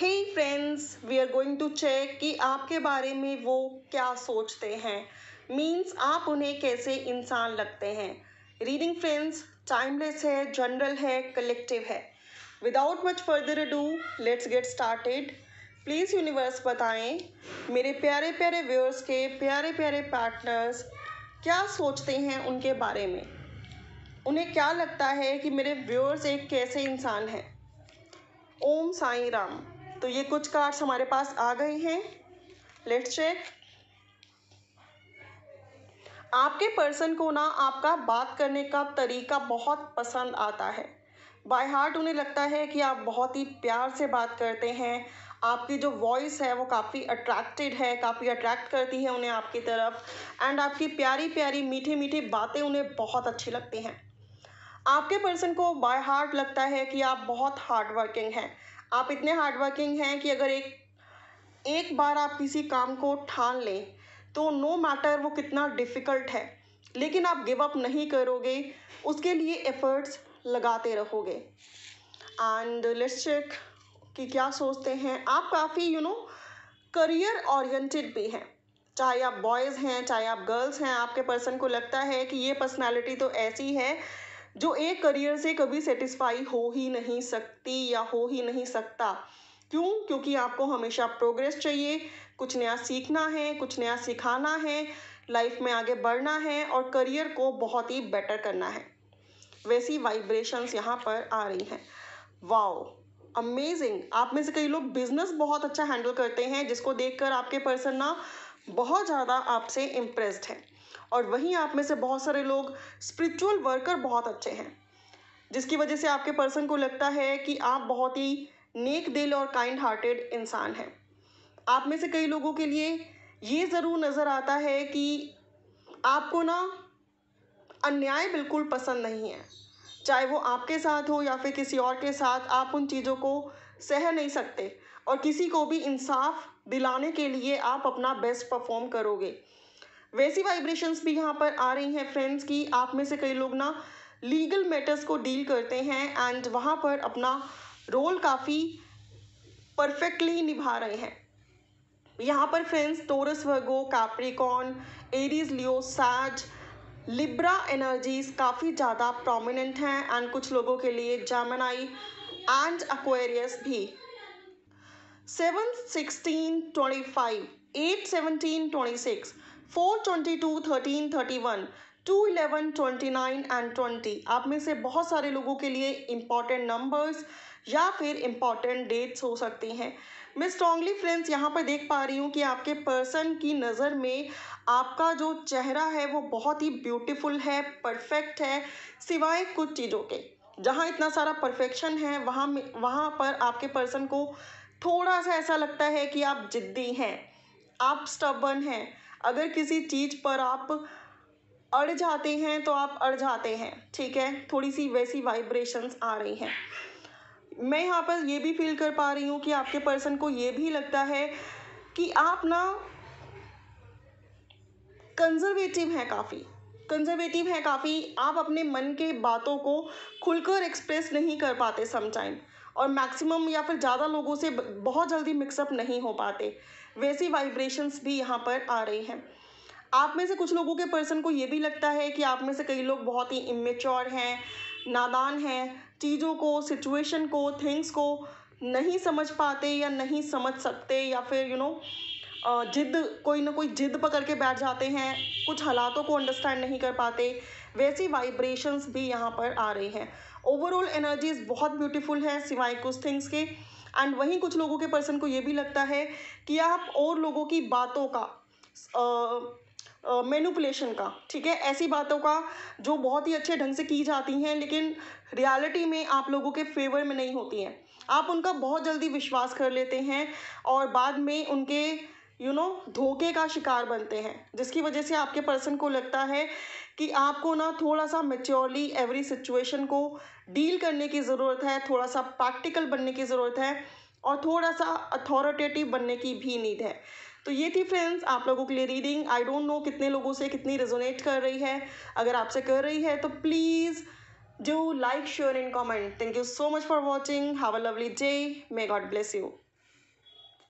hey friends we are going to check कि आपके बारे में वो क्या सोचते हैं मीन्स आप उन्हें कैसे इंसान लगते हैं रीडिंग फ्रेंड्स टाइमलेस है जनरल है कलेक्टिव है without much further do let's get started please universe बताएं मेरे प्यारे प्यारे व्यूअर्स के प्यारे प्यारे पार्टनर्स क्या सोचते हैं उनके बारे में उन्हें क्या लगता है कि मेरे व्यूअर्स एक कैसे इंसान हैं ओम साई राम तो ये कुछ कार्ड्स हमारे पास आ गए हैं लेट्स चेक आपके पर्सन को ना आपका बात करने का तरीका बहुत पसंद आता है बाय हार्ट उन्हें लगता है कि आप बहुत ही प्यार से बात करते हैं आपकी जो वॉइस है वो काफ़ी अट्रैक्टेड है काफ़ी अट्रैक्ट करती है उन्हें आपकी तरफ एंड आपकी प्यारी प्यारी मीठी मीठी बातें उन्हें बहुत अच्छी लगती हैं आपके पर्सन को बाय हार्ट लगता है कि आप बहुत हार्ड वर्किंग हैं आप इतने हार्डवर्किंग हैं कि अगर एक एक बार आप किसी काम को ठान लें तो नो मैटर वो कितना डिफ़िकल्ट है लेकिन आप गिव अप नहीं करोगे उसके लिए एफर्ट्स लगाते रहोगे एंड लेट्स चेक कि क्या सोचते हैं आप काफ़ी यू नो करियर ओरिएंटेड भी हैं चाहे आप बॉयज़ हैं चाहे आप गर्ल्स हैं आपके पर्सन को लगता है कि ये पर्सनालिटी तो ऐसी है जो एक करियर से कभी सेटिस्फाई हो ही नहीं सकती या हो ही नहीं सकता क्यों क्योंकि आपको हमेशा प्रोग्रेस चाहिए कुछ नया सीखना है कुछ नया सिखाना है लाइफ में आगे बढ़ना है और करियर को बहुत ही बेटर करना है वैसी वाइब्रेशंस यहाँ पर आ रही हैं वाओ अमेजिंग आप में से कई लोग बिजनेस बहुत अच्छा हैंडल करते हैं जिसको देखकर आपके पर्सन ना बहुत ज़्यादा आपसे इम्प्रेस्ड है और वहीं आप में से बहुत सारे लोग स्पिरिचुअल वर्कर बहुत अच्छे हैं जिसकी वजह से आपके पर्सन को लगता है कि आप बहुत ही नेक दिल और काइंड हार्टेड इंसान हैं आप में से कई लोगों के लिए ये ज़रूर नज़र आता है कि आपको ना अन्याय बिल्कुल पसंद नहीं है चाहे वो आपके साथ हो या फिर किसी और के साथ आप उन चीज़ों को सह नहीं सकते और किसी को भी इंसाफ दिलाने के लिए आप अपना बेस्ट परफॉर्म करोगे वैसी वाइब्रेशंस भी यहाँ पर आ रही हैं फ्रेंड्स की आप में से कई लोग ना लीगल मैटर्स को डील करते हैं एंड वहाँ पर अपना रोल काफ़ी परफेक्टली निभा रहे हैं यहाँ पर friends Taurus Virgo Capricorn Aries Leo Sag Libra energies काफ़ी ज़्यादा प्रोमिनेंट हैं एंड कुछ लोगों के लिए जामनाई एंड अक्वेरियस भी seven sixteen twenty five eight seventeen twenty six four twenty two thirteen thirty one two eleven twenty nine and twenty आप में से बहुत सारे लोगों के लिए इम्पॉर्टेंट नंबर्स या फिर इम्पॉर्टेंट डेट्स हो सकती हैं मैं स्ट्रांगली फ्रेंड्स यहाँ पर देख पा रही हूँ कि आपके पर्सन की नज़र में आपका जो चेहरा है वो बहुत ही ब्यूटीफुल है परफेक्ट है सिवाय कुछ चीज़ों के जहाँ इतना सारा परफेक्शन है वहाँ वहाँ पर आपके पर्सन को थोड़ा सा ऐसा लगता है कि आप जिद्दी हैं आप स्टबन हैं अगर किसी चीज़ पर आप अड़ जाते हैं तो आप अड़ जाते हैं ठीक है थोड़ी सी वैसी वाइब्रेशंस आ रही हैं मैं यहाँ पर ये भी फील कर पा रही हूँ कि आपके पर्सन को ये भी लगता है कि आप ना कंजर्वेटिव हैं काफ़ी कंजर्वेटिव हैं काफ़ी आप अपने मन के बातों को खुलकर एक्सप्रेस नहीं कर पाते समटाइम और मैक्सिमम या फिर ज़्यादा लोगों से बहुत जल्दी मिक्सअप नहीं हो पाते वैसी वाइब्रेशंस भी यहाँ पर आ रही हैं आप में से कुछ लोगों के पर्सन को ये भी लगता है कि आप में से कई लोग बहुत ही इमेच्योर हैं नादान हैं चीज़ों को सिचुएशन को थिंग्स को नहीं समझ पाते या नहीं समझ सकते या फिर यू you नो know, जिद कोई ना कोई जिद पकड़ के बैठ जाते हैं कुछ हालातों को अंडरस्टैंड नहीं कर पाते वैसी वाइब्रेशंस भी यहाँ पर आ रही हैं ओवरऑल एनर्जीज बहुत ब्यूटीफुल हैं सिवाय कुछ थिंग्स के एंड वहीं कुछ लोगों के पर्सन को ये भी लगता है कि आप और लोगों की बातों का मेनुपलेशन का ठीक है ऐसी बातों का जो बहुत ही अच्छे ढंग से की जाती हैं लेकिन रियलिटी में आप लोगों के फेवर में नहीं होती हैं आप उनका बहुत जल्दी विश्वास कर लेते हैं और बाद में उनके यू नो धोखे का शिकार बनते हैं जिसकी वजह से आपके पर्सन को लगता है कि आपको ना थोड़ा सा मेच्योरली एवरी सिचुएशन को डील करने की ज़रूरत है थोड़ा सा प्रैक्टिकल बनने की ज़रूरत है और थोड़ा सा अथॉरिटेटिव बनने की भी नीड है तो ये थी फ्रेंड्स आप लोगों के लिए रीडिंग आई डोंट नो कितने लोगों से कितनी रेजोनेट कर रही है अगर आपसे कर रही है तो please do like share and comment thank you so much for watching have a lovely day may God bless you